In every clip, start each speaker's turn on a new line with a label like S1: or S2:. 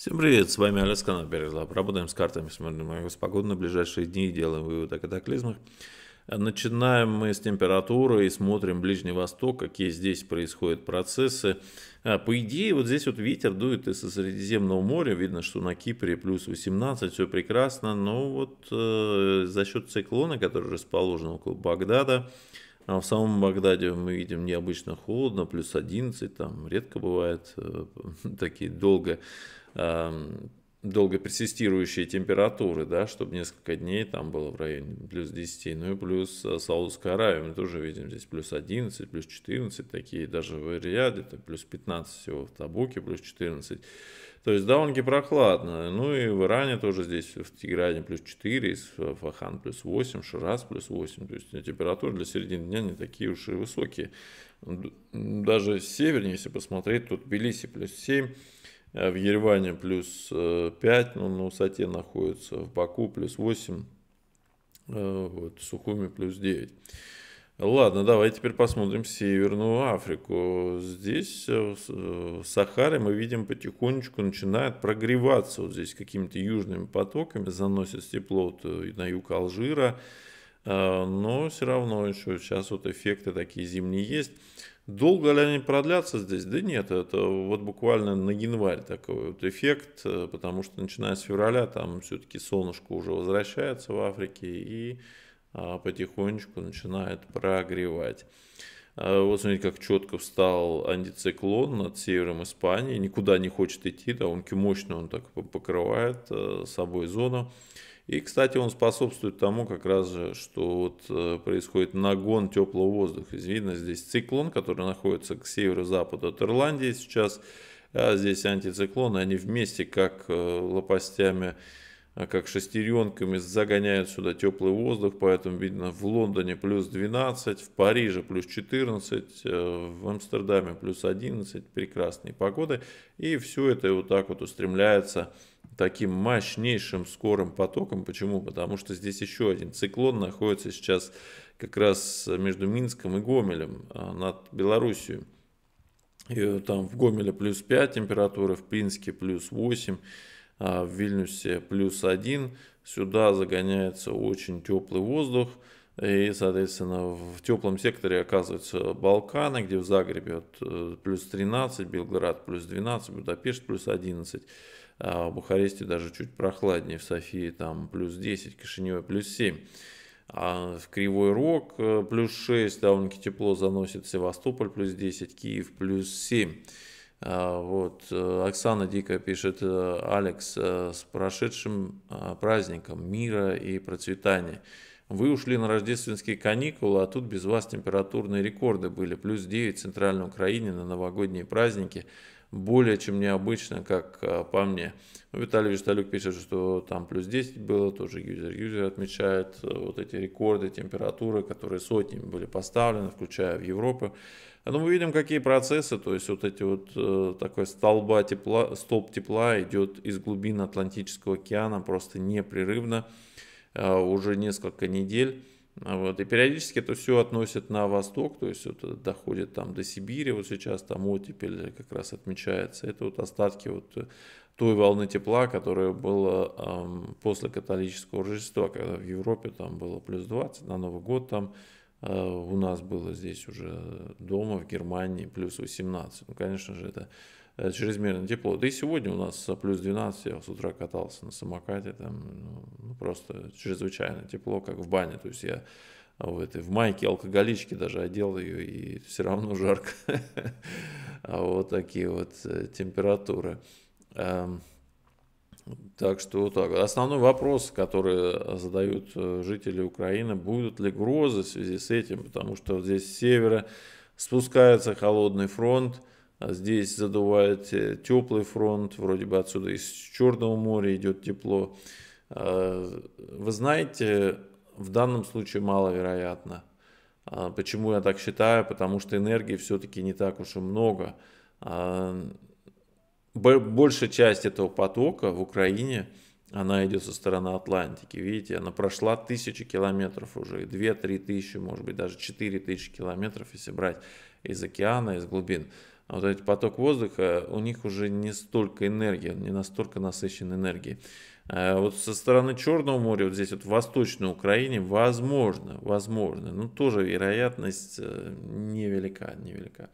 S1: Всем привет, с вами Алекс канал Работаем с картами, смотрим мою погоду на ближайшие дни и делаем выводы о катаклизмах. Начинаем мы с температуры и смотрим Ближний Восток, какие здесь происходят процессы. А, по идее, вот здесь вот ветер дует из Средиземного моря, видно, что на Кипре плюс 18, все прекрасно, но вот э, за счет циклона, который расположен около Багдада, а в самом Багдаде мы видим необычно холодно, плюс 11, там редко бывает э, такие долго Эм, долго персистирующие температуры, да, чтобы несколько дней там было в районе плюс 10, ну и плюс э, саудовская Аравия, мы тоже видим здесь плюс 11, плюс 14, такие даже в Риаде, это плюс 15 всего в Табуке, плюс 14. То есть довольно-таки прохладно. Ну и в Иране тоже здесь в Тегране плюс 4, Фахан плюс 8, Шираз плюс 8. То есть температуры для середины дня не такие уж и высокие. Даже севернее, если посмотреть, тут Белиси плюс 7, а в Ереване плюс 5, э, ну, на высоте находится, в Баку плюс 8, э, вот, в Сухуми плюс 9. Ладно, давайте теперь посмотрим Северную Африку. Здесь, э, в Сахаре, мы видим потихонечку начинает прогреваться вот здесь какими-то южными потоками, заносит тепло вот на юг Алжира, Э, но все равно еще сейчас вот эффекты такие зимние есть. Долго ли они продлятся здесь? Да нет, это вот буквально на январь такой вот эффект, э, потому что начиная с февраля там все-таки солнышко уже возвращается в Африке и а, потихонечку начинает прогревать. Э, вот смотрите, как четко встал антициклон над севером Испании, никуда не хочет идти, довольно-таки мощно он так покрывает собой зону. И, кстати, он способствует тому как раз же, что вот э, происходит нагон теплого воздуха. Видно здесь циклон, который находится к северо-западу от Ирландии сейчас. А здесь антициклоны, они вместе как э, лопастями э, как шестеренками загоняют сюда теплый воздух, поэтому видно в Лондоне плюс 12, в Париже плюс 14, в Амстердаме плюс 11, прекрасные погоды, и все это вот так вот устремляется таким мощнейшим скорым потоком. Почему? Потому что здесь еще один циклон находится сейчас как раз между Минском и Гомелем а, над Белоруссией. И э, там в Гомеле плюс 5 температура, в Пинске плюс 8, а в Вильнюсе плюс 1. Сюда загоняется очень теплый воздух – и, соответственно, в теплом секторе оказываются Балканы, где в Загребе вот э, плюс 13, Белград плюс 12, Будапешт плюс 11. А в Бухаресте даже чуть прохладнее, в Софии там плюс 10, Кишиневе плюс 7. А в Кривой Рог э, плюс 6, довольно-таки тепло заносит Севастополь плюс 10, Киев плюс 7. А вот э, Оксана Дика пишет, Алекс, с прошедшим праздником мира и процветания. Вы ушли на рождественские каникулы, а тут без вас температурные рекорды были. Плюс 9 в Центральной Украине на новогодние праздники. Более чем необычно, как а, по мне. Ну, Виталий Вишталюк пишет, что там плюс 10 было, тоже юзер-юзер отмечает э, вот эти рекорды, температуры, которые сотнями были поставлены, включая в Европу. Но ну, мы видим, какие процессы, то есть вот эти вот э, такой столба тепла, столб тепла идет из глубин Атлантического океана просто непрерывно. Э, уже несколько недель. А вот. И периодически это все относят на восток, то есть это доходит там до Сибири, вот сейчас там оттепель как раз отмечается. Это вот остатки вот э, той волны тепла, которая была эм, после католического Рождества, когда в Европе там было плюс 20, на Новый год там э, у нас было здесь уже дома в Германии плюс 18. Ну, конечно же, это Э, чрезмерное тепло. Да и сегодня у нас плюс 12, я с утра катался на самокате, там ну, ну, просто чрезвычайно тепло, как в бане. То есть я в этой, в майке алкоголички даже одел ее, и все равно жарко. А вот такие вот э, температуры. Эм, так что вот так. Основной вопрос, который э, задают жители Украины, будут ли грозы в связи с этим, потому что здесь с севера спускается холодный фронт, а здесь задувает э, теплый фронт, вроде бы отсюда из Черного моря идет тепло. А, вы знаете, в данном случае маловероятно. А, почему я так считаю? Потому что энергии все-таки не так уж и много. Большая часть этого потока в Украине, она идет со стороны Атлантики. Видите, она прошла тысячи километров уже, 2-3 тысячи, может быть, даже 4 тысячи километров, если брать из океана, из глубин. А вот этот поток воздуха, у них уже не столько энергии, не настолько насыщен энергией. А вот со стороны Черного моря, вот здесь вот в Восточной Украине, возможно, возможно, но тоже вероятность э, невелика, невелика.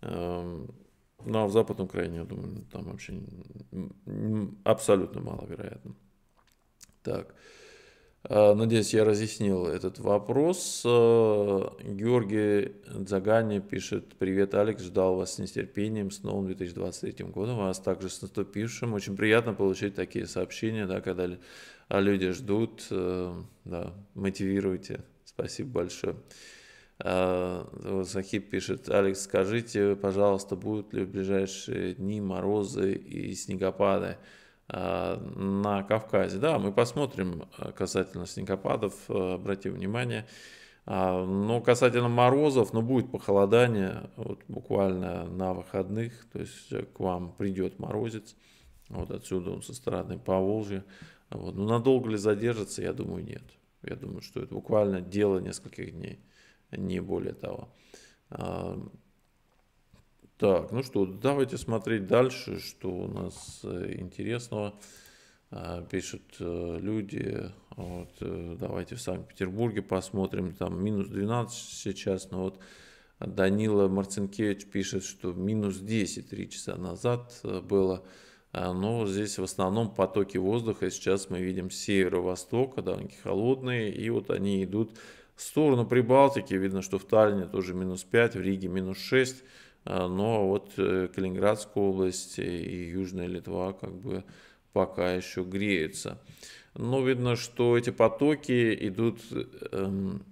S1: Эм, ну а в Западной Украине, я думаю, там вообще абсолютно маловероятно. Так. Э, надеюсь, я разъяснил этот вопрос. Э, Георгий Дзагани пишет. Привет, Алекс. Ждал вас с нетерпением с новым 2023 годом, а вас также с наступившим. Очень приятно получить такие сообщения, да, когда а люди ждут. Э, да, мотивируйте. Спасибо большое. Сахиб пишет, Алекс, скажите, пожалуйста, будут ли в ближайшие дни морозы и снегопады? Э, на Кавказе. Да, мы посмотрим э, касательно снегопадов, э, обратим внимание. А, но касательно морозов, ну будет похолодание, вот буквально на выходных, то есть к вам придет морозец, вот отсюда он со стороны Поволжья. Вот. Но ну, надолго ли задержится, я думаю, нет. Я думаю, что это буквально дело нескольких дней, не более того. А, так, ну что, давайте смотреть дальше, что у нас э, интересного э, пишут э, люди. Вот, давайте в Санкт-Петербурге посмотрим, там минус 12 сейчас, но вот Данила Марцинкевич пишет, что минус 10 три часа назад было. А, но здесь в основном потоки воздуха, сейчас мы видим северо-востока, довольно холодные, и вот они идут в сторону Прибалтики, видно, что в Таллине тоже минус 5, в Риге минус 6, а, но вот э, Калининградская область и Южная Литва как бы пока еще греются. Но ну, видно, что эти потоки идут эм,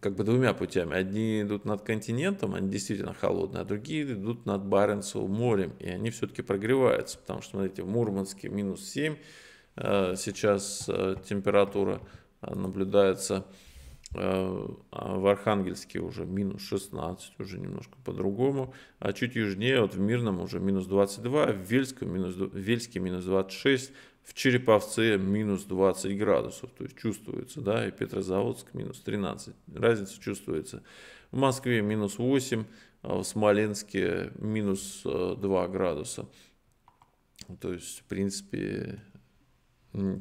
S1: как бы двумя путями. Одни идут над континентом, они действительно холодные, а другие идут над Баренцевым морем, и они все-таки прогреваются, потому что, смотрите, в Мурманске минус 7, э, сейчас э, температура э, наблюдается Э, а в Архангельске уже минус 16, уже немножко по-другому, а чуть южнее, вот в Мирном уже минус 22, в Вельске минус, в Вельске минус 26, в Череповце минус 20 градусов, то есть чувствуется, да, и Петрозаводск минус 13, разница чувствуется. В Москве минус 8, а в Смоленске минус 2 э, градуса. То есть, в принципе,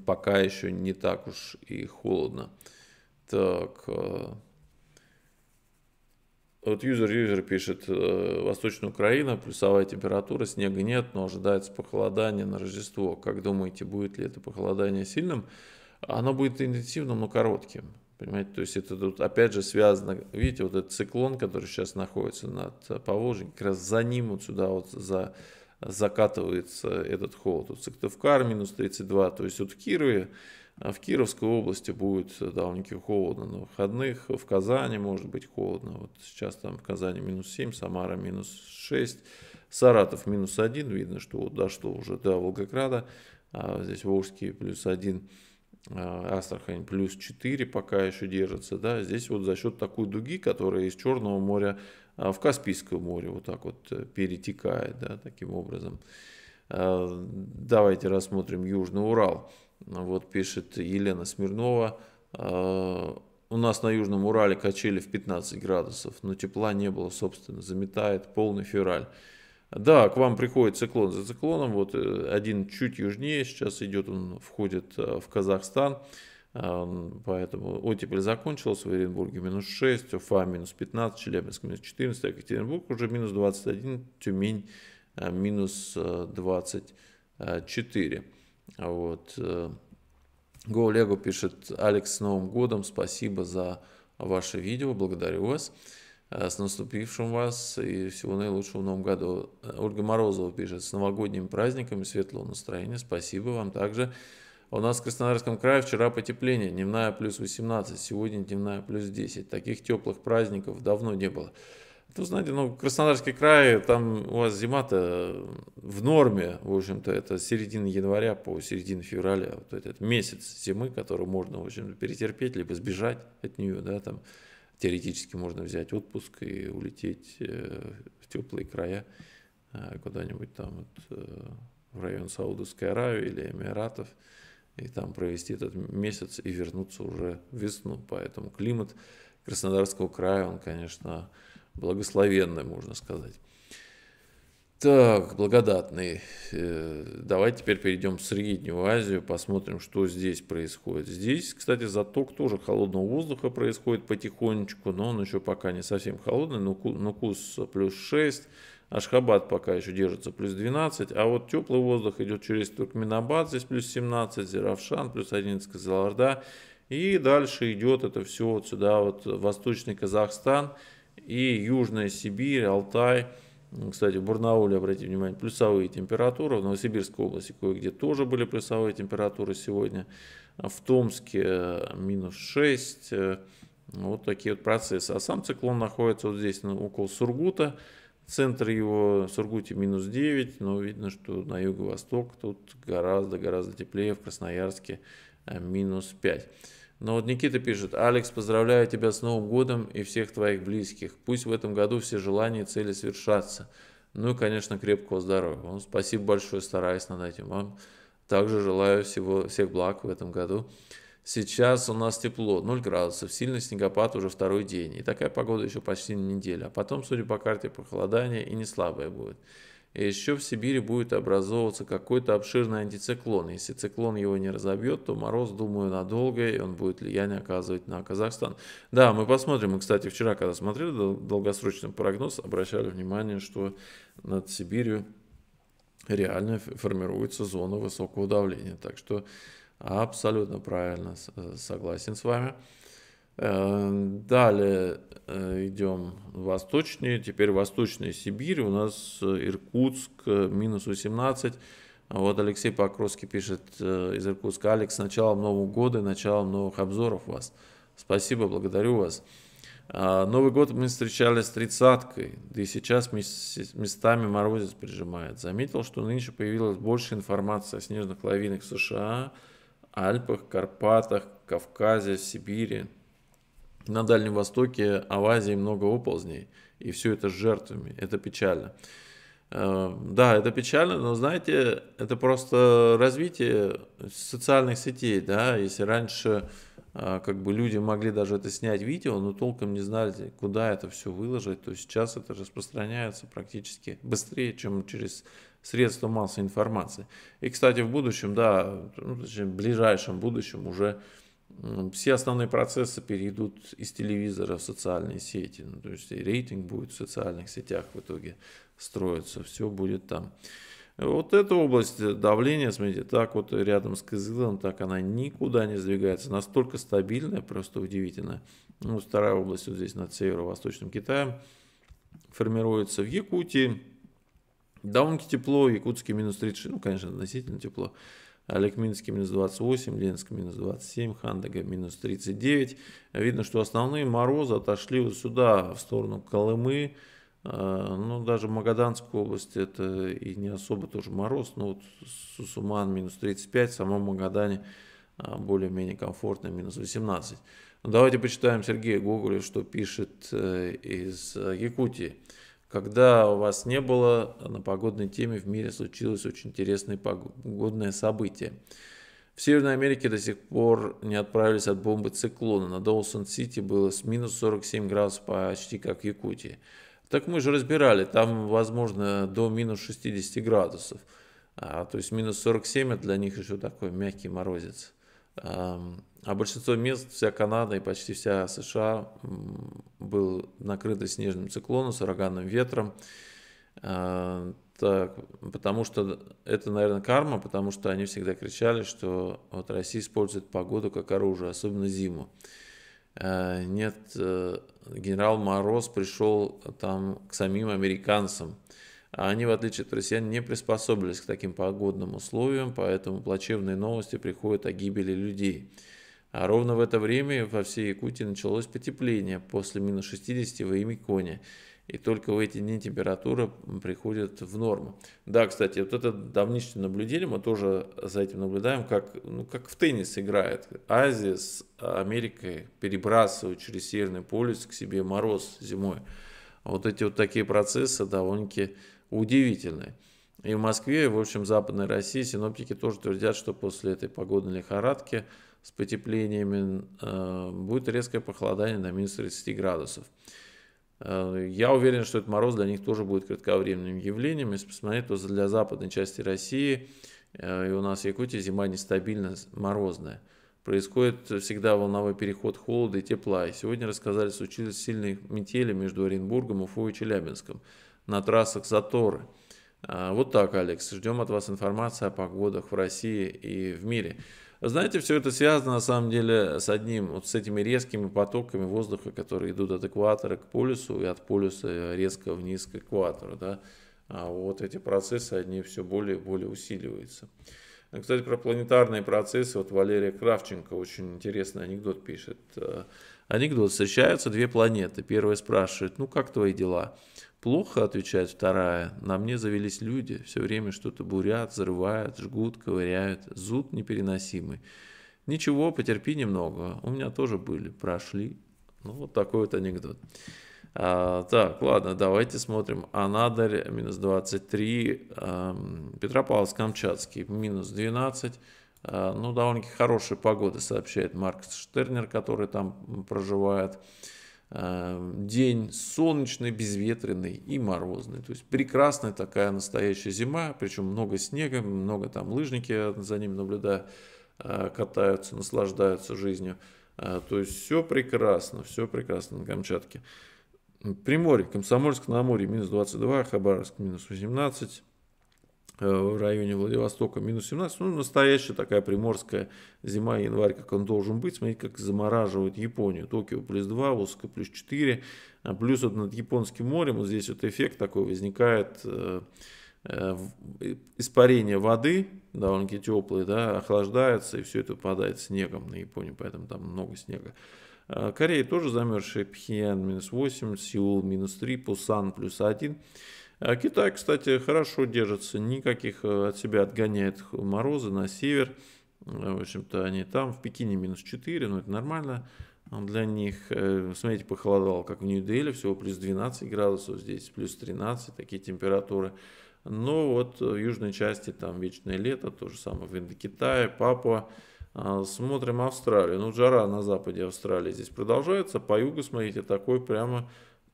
S1: пока еще не так уж и холодно. Так. Э, вот юзер-юзер пишет, э, Восточная Украина, плюсовая температура, снега нет, но ожидается похолодание на Рождество. Как думаете, будет ли это похолодание сильным? Оно будет интенсивным, но коротким. Понимаете, то есть это тут опять же связано, видите, вот этот циклон, который сейчас находится над Поволжьем, как раз за ним вот сюда вот за, закатывается этот холод. Вот Сыктывкар минус 32, то есть вот в Кирове а В Кировской области будет э, довольно-таки холодно на выходных. В Казани может быть холодно. Вот сейчас там в Казани минус 7, Самара минус 6, Саратов минус 1. Видно, что вот дошло уже до Волгограда. А здесь Волжский плюс 1, а Астрахань плюс 4 пока еще держится. Да? Здесь вот за счет такой дуги, которая из Черного моря а, в Каспийское море вот так вот э, перетекает да, таким образом. А, давайте рассмотрим Южный Урал. Вот пишет Елена Смирнова. А, у нас на Южном Урале качели в 15 градусов, но тепла не было, собственно, заметает полный февраль. Да, к вам приходит циклон за циклоном, вот э, один чуть южнее сейчас идет, он входит э, в Казахстан, а, поэтому оттепель закончилась в Оренбурге минус 6, Уфа минус 15, Челябинск минус 14, Екатеринбург уже минус 21, Тюмень э, минус 24. Вот. Э, Go Lego пишет, Алекс, с Новым годом, спасибо за ваше видео, благодарю вас. Э, с наступившим вас и всего наилучшего в Новом году. Э, Ольга Морозова пишет, с новогодними праздниками, и светлого настроения, спасибо вам также. У нас в Краснодарском крае вчера потепление, дневная плюс 18, сегодня дневная плюс 10. Таких теплых праздников давно не было. Ну, знаете, ну, Краснодарский край, там у вас зима-то в норме, в общем-то, это середина января по середину февраля, вот этот месяц зимы, который можно, в общем перетерпеть, либо сбежать от нее, да, там теоретически можно взять отпуск и улететь э, в теплые края, э, куда-нибудь там вот, э, в район Саудовской Аравии или Эмиратов, и там провести этот месяц и вернуться уже в весну, поэтому климат Краснодарского края, он, конечно, благословенный, можно сказать. Так, благодатный. Э, Давайте теперь перейдем в Среднюю Азию, посмотрим, что здесь происходит. Здесь, кстати, заток тоже холодного воздуха происходит потихонечку, но он еще пока не совсем холодный. но ну, Нукус плюс 6, Ашхабад пока еще держится плюс 12, а вот теплый воздух идет через Туркменабад, здесь плюс 17, Зиравшан плюс 11, Казаларда. И дальше идет это все вот сюда, вот восточный Казахстан – и Южная Сибирь, Алтай. Кстати, в Барнауле, обратите внимание, плюсовые температуры. В Новосибирской области кое-где тоже были плюсовые температуры сегодня. А в Томске э, минус 6. Э, вот такие вот процессы. А сам циклон находится вот здесь, около Сургута. Центр его в Сургуте минус 9, но видно, что на юго-восток тут гораздо-гораздо теплее, в Красноярске э, минус 5. Но вот Никита пишет, Алекс, поздравляю тебя с Новым годом и всех твоих близких. Пусть в этом году все желания и цели свершатся. Ну и, конечно, крепкого здоровья. Ну, спасибо большое, стараюсь над этим вам. Также желаю всего, всех благ в этом году. Сейчас у нас тепло, 0 градусов, сильный снегопад уже второй день. И такая погода еще почти неделя. А потом, судя по карте, похолодание и не слабое будет и еще в Сибири будет образовываться какой-то обширный антициклон. Если циклон его не разобьет, то мороз, думаю, надолго, и он будет влияние оказывать на Казахстан. Да, мы посмотрим. Мы, кстати, вчера, когда смотрели долгосрочный прогноз, обращали внимание, что над Сибирью реально формируется зона высокого давления. Так что абсолютно правильно согласен с вами. Эм, далее э, идем восточнее. Теперь восточная Сибирь. У нас э, Иркутск э, минус 18. Вот Алексей Покровский пишет из Иркутска. Алекс, с началом Нового года и началом новых обзоров вас. Спасибо, благодарю вас. А, Новый год мы встречали с тридцаткой, да и сейчас местами морозец прижимает. Заметил, что нынче появилась больше информации о снежных лавинах в США, Альпах, Карпатах, Кавказе, Сибири на Дальнем Востоке, а в Азии много оползней, и все это с жертвами, это печально. Э, да, это печально, но знаете, это просто развитие социальных сетей, да, если раньше э, как бы люди могли даже это снять видео, но толком не знали, куда это все выложить, то сейчас это распространяется практически быстрее, чем через средства массовой информации. И, кстати, в будущем, да, в ближайшем будущем уже все основные процессы перейдут из телевизора в социальные сети. Ну, то есть и рейтинг будет в социальных сетях в итоге строиться, все будет там. Вот эта область давления, смотрите, так вот рядом с Кызылом, так она никуда не сдвигается. Настолько стабильная, просто удивительно. Ну, вторая область вот здесь над северо-восточным Китаем формируется в Якутии. довольно тепло, якутский минус 36, ну, конечно, относительно тепло. Олег Минский минус 28, Ленск минус 27, Хандага минус 39. Видно, что основные морозы отошли вот сюда, в сторону Колымы. Э, ну, даже Магаданская область это и не особо тоже мороз. Ну, вот Сусуман минус 35, в самом Магадане э, более-менее комфортно, минус 18. Давайте почитаем Сергея Гоголя, что пишет э, из Якутии когда у вас не было на погодной теме в мире случилось очень интересное погодное событие. В Северной Америке до сих пор не отправились от бомбы циклона. На Доусон-Сити было с минус 47 градусов почти как в Якутии. Так мы же разбирали, там возможно до минус 60 градусов. А, то есть минус 47 это для них еще такой мягкий морозец. А большинство мест, вся Канада и почти вся США был накрыто снежным циклоном с ураганным ветром. А, так, потому что это, наверное, карма, потому что они всегда кричали, что вот Россия использует погоду как оружие, особенно зиму. А, нет, э, генерал Мороз пришел там к самим американцам – а Они, в отличие от россиян, не приспособились к таким погодным условиям, поэтому плачевные новости приходят о гибели людей. А ровно в это время во всей Якутии началось потепление после минус 60 в Имиконе. И только в эти дни температура приходит в норму. Да, кстати, вот это давнишнее наблюдение, мы тоже за этим наблюдаем, как, ну, как в теннис играет. Азия с Америкой перебрасывают через Северный полюс к себе мороз зимой. Вот эти вот такие процессы довольно-таки удивительное И в Москве, и, в общем, Западной России синоптики тоже твердят, что после этой погодной лихорадки с потеплениями э, будет резкое похолодание на минус 30 градусов. Э, я уверен, что этот мороз для них тоже будет кратковременным явлением. Если посмотреть, то для западной части России э, и у нас в Якутии зима нестабильно морозная. Происходит всегда волновой переход холода и тепла. И сегодня рассказали, случились сильные метели между Оренбургом, Уфой и Челябинском на трассах заторы. А, вот так, Алекс. Ждем от вас информации о погодах в России и в мире. Знаете, все это связано на самом деле с одним, вот с этими резкими потоками воздуха, которые идут от экватора к полюсу и от полюса резко вниз к экватору. Да? А вот эти процессы, они все более и более усиливаются. Кстати, про планетарные процессы. Вот Валерия Кравченко очень интересный анекдот пишет. Анекдот. Встречаются две планеты. Первая спрашивает, ну как твои дела? Плохо, отвечает вторая, на мне завелись люди, все время что-то бурят, взрывают, жгут, ковыряют, зуд непереносимый. Ничего, потерпи немного, у меня тоже были, прошли. Ну, вот такой вот анекдот. А, так, ладно, давайте смотрим. Анадырь, минус 23, а, эм, Петропавловск-Камчатский, минус 12. А, э, ну, довольно-таки хорошая погода, сообщает Маркс Штернер, который там проживает. Э, день солнечный, безветренный и морозный. То есть прекрасная такая настоящая зима, причем много снега, много там лыжники за ним наблюдая, э, катаются, наслаждаются жизнью. Э, то есть все прекрасно, все прекрасно на Камчатке. Приморье, Комсомольск на море минус 22, Хабаровск минус 18, Э, в районе Владивостока минус 17. Ну, настоящая такая приморская зима, январь, как он должен быть. Смотрите, как замораживает Японию. Токио плюс 2, Осака плюс 4. А плюс вот над Японским морем вот здесь вот эффект такой возникает э, э, испарение воды, довольно-таки теплые, да, охлаждается, и все это падает снегом на Японию, поэтому там много снега. А Корея тоже замерзшая, Пхеньян минус 8, Сеул минус 3, Пусан плюс 1. А Китай, кстати, хорошо держится, никаких э, от себя отгоняет морозы на север. Э, в общем-то, они там, в Пекине минус 4, но это нормально э, для них. Смотрите, похолодало, как в Нью-Дели, всего плюс 12 градусов, здесь плюс 13, такие температуры. Но вот в южной части там вечное лето, то же самое в Индокитае, Папуа. Смотрим Австралию. Ну, жара на западе Австралии здесь продолжается. По югу, смотрите, такой прямо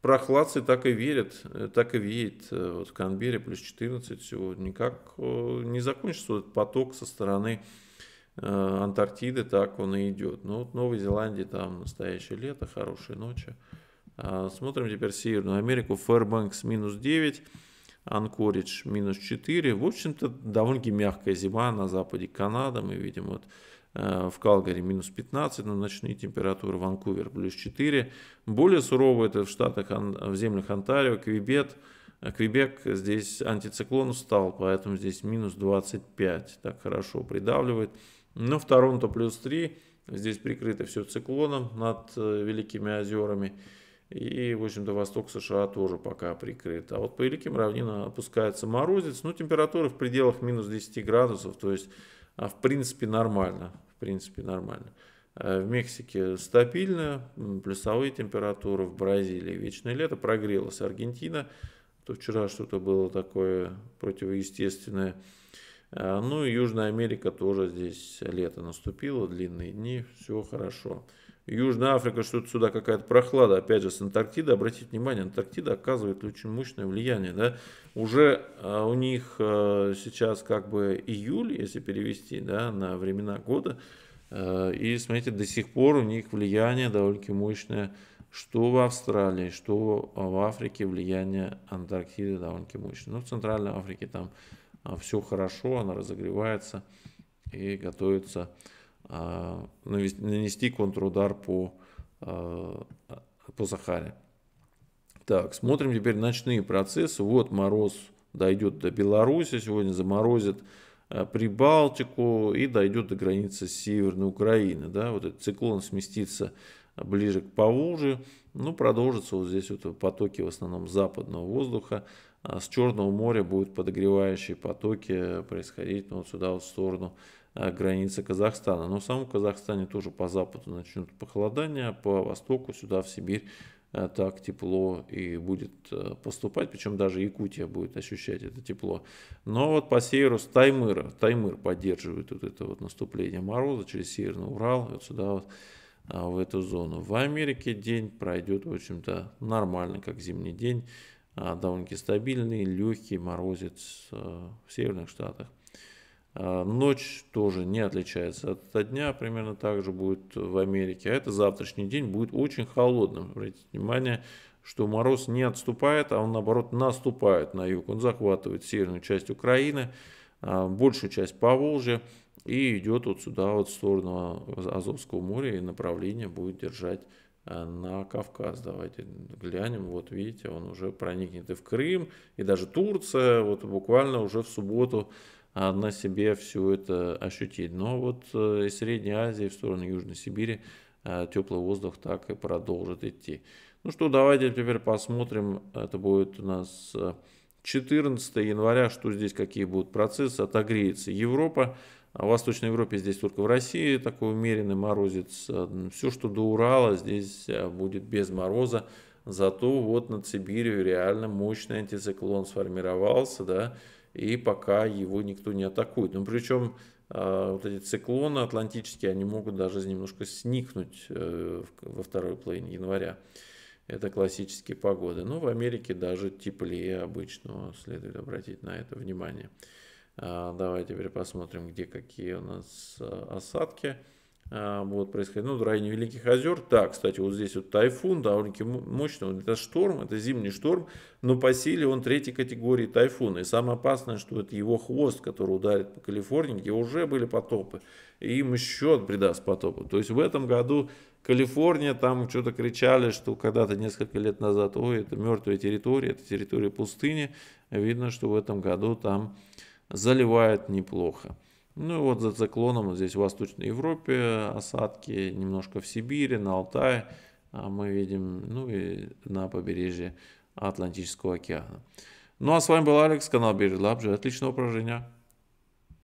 S1: прохладцы так и верят, э, так и веет. Э, вот в Канбере плюс 14 всего Никак не закончится этот поток со стороны э, Антарктиды, так он и идет. Ну, вот Новой Зеландии там настоящее лето, хорошие ночи. А, смотрим теперь Северную Америку. Фэрбанкс минус 9, Анкоридж минус 4. В общем-то, довольно-таки мягкая зима на западе Канады. Мы видим вот Э, в Калгари минус 15 но ночные температуры, Ванкувер плюс 4. Более сурово это в штатах, в землях Онтарио, Квебек. А Квебек здесь антициклон встал, поэтому здесь минус 25, так хорошо придавливает. Но в Торонто плюс 3, здесь прикрыто все циклоном над э, Великими озерами. И, в общем-то, восток США тоже пока прикрыт. А вот по Великим равнинам опускается морозец. Ну, температура в пределах минус 10 градусов. То есть а, в принципе нормально. В принципе нормально. А, в Мексике стабильно, плюсовые температуры, в Бразилии вечное лето, прогрелась Аргентина, то вчера что-то было такое противоестественное. А, ну и Южная Америка тоже здесь лето наступило, длинные дни, все хорошо. Южная Африка, что-то сюда какая-то прохлада, опять же, с Антарктиды. Обратите внимание, Антарктида оказывает очень мощное влияние. Да? Уже э, у них э, сейчас как бы июль, если перевести да, на времена года, э, и смотрите, до сих пор у них влияние довольно-таки мощное, что в Австралии, что в Африке влияние Антарктиды довольно-таки мощное. Но ну, в Центральной Африке там а, все хорошо, она разогревается и готовится а, нанести контрудар по, а, по Сахаре. Так, смотрим теперь ночные процессы. Вот мороз дойдет до Беларуси, сегодня заморозит а, Прибалтику и дойдет до границы Северной Украины. Да? Вот этот циклон сместится ближе к Поволжью, ну, продолжится вот здесь вот потоки в основном западного воздуха, а с Черного моря будут подогревающие потоки происходить ну, вот сюда вот в сторону Э, границы Казахстана. Но в самом Казахстане тоже по западу начнут похолодания, по востоку сюда в Сибирь э, так тепло и будет э, поступать, причем даже Якутия будет ощущать это тепло. Но вот по северу с Таймыра, Таймыр поддерживает вот это вот наступление мороза через Северный Урал, вот сюда вот в эту зону. В Америке день пройдет, в общем-то, нормально, как зимний день, довольно-таки стабильный, легкий морозец в северных штатах. А, ночь тоже не отличается от дня, примерно так же будет в Америке. А это завтрашний день будет очень холодным. Обратите внимание, что мороз не отступает, а он наоборот наступает на юг. Он захватывает северную часть Украины, а, большую часть Поволжья и идет вот сюда, вот в сторону Азовского моря и направление будет держать а, на Кавказ. Давайте глянем, вот видите, он уже проникнет и в Крым, и даже Турция, вот буквально уже в субботу а на себе все это ощутить. Но вот э, из Средней Азии в сторону Южной Сибири э, теплый воздух так и продолжит идти. Ну что, давайте теперь посмотрим. Это будет у нас 14 э, января, что здесь, какие будут процессы. Отогреется Европа. А в Восточной Европе здесь только в России такой умеренный морозец. Все, что до Урала, здесь будет без мороза. Зато вот над Сибирью реально мощный антициклон сформировался, да, и пока его никто не атакует. Ну, причем а, вот эти циклоны атлантические, они могут даже немножко сникнуть э, во второй половине января. Это классические погоды. Но ну, в Америке даже теплее обычного, следует обратить на это внимание. А, Давайте теперь посмотрим, где какие у нас а, осадки. А, вот происходить, ну, в районе Великих озер. Да, кстати, вот здесь вот тайфун довольно-таки мощный, это шторм, это зимний шторм, но по силе он третьей категории тайфуна. И самое опасное, что это его хвост, который ударит по Калифорнии, где уже были потопы, и им еще придаст потопы. То есть в этом году Калифорния, там что-то кричали, что когда-то несколько лет назад, ой, это мертвая территория, это территория пустыни. Видно, что в этом году там заливает неплохо. Ну и вот за циклоном здесь в Восточной Европе осадки, немножко в Сибири, на Алтае а мы видим, ну и на побережье Атлантического океана. Ну а с вами был Алекс, канал Бережлабжи. Отличного упражнения.